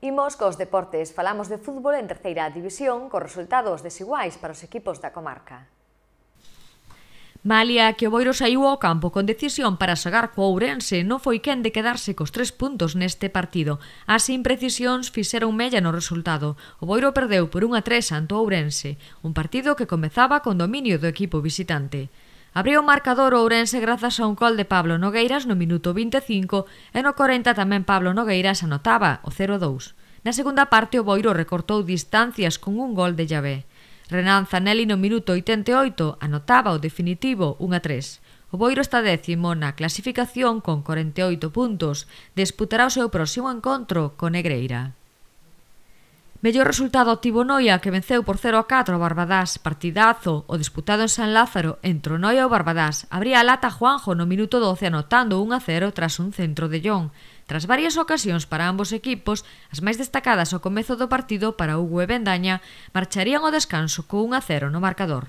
Imos cos deportes. Falamos de fútbol en terceira división, con resultados desiguais para os equipos da comarca. Malia que o Boiro saiu ao campo con decisión para sagar co Ourense, non foi quen de quedarse cos tres puntos neste partido. As imprecisións fixeron mella no resultado. O Boiro perdeu por unha 3 ante o Ourense, un partido que comezaba con dominio do equipo visitante. Abriu o marcador Ourense grazas a un gol de Pablo Nogueiras no minuto 25 e no 40 tamén Pablo Nogueiras anotaba o 0-2. Na segunda parte o Boiro recortou distancias con un gol de Llavé. Renan Zanelli no minuto 88 anotaba o definitivo 1-3. O Boiro está décimo na clasificación con 48 puntos. Disputará o seu próximo encontro con Negreira. Mellor resultado obtivo Noia que venceu por 0 a 4 ao Barbadás, partidazo o disputado en San Lázaro entre o Noia e o Barbadás. Abría a lata Juanjo no minuto 12 anotando 1 a 0 tras un centro de John. Tras varias ocasións para ambos equipos, as máis destacadas ao comezo do partido para Hugo e Bendaña, marcharían ao descanso co 1 a 0 no marcador.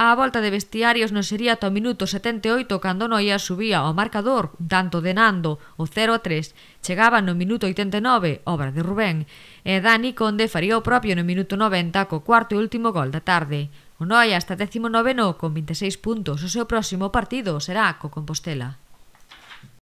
A volta de vestiarios non sería ata o minuto 78 cando Noia subía ao marcador tanto de Nando, o 0 a 3. Chegaba no minuto 89, obra de Rubén, e Dani Conde faría o propio no minuto 90 co cuarto e último gol da tarde. O Noia está 19 con 26 puntos. O seu próximo partido será co Compostela.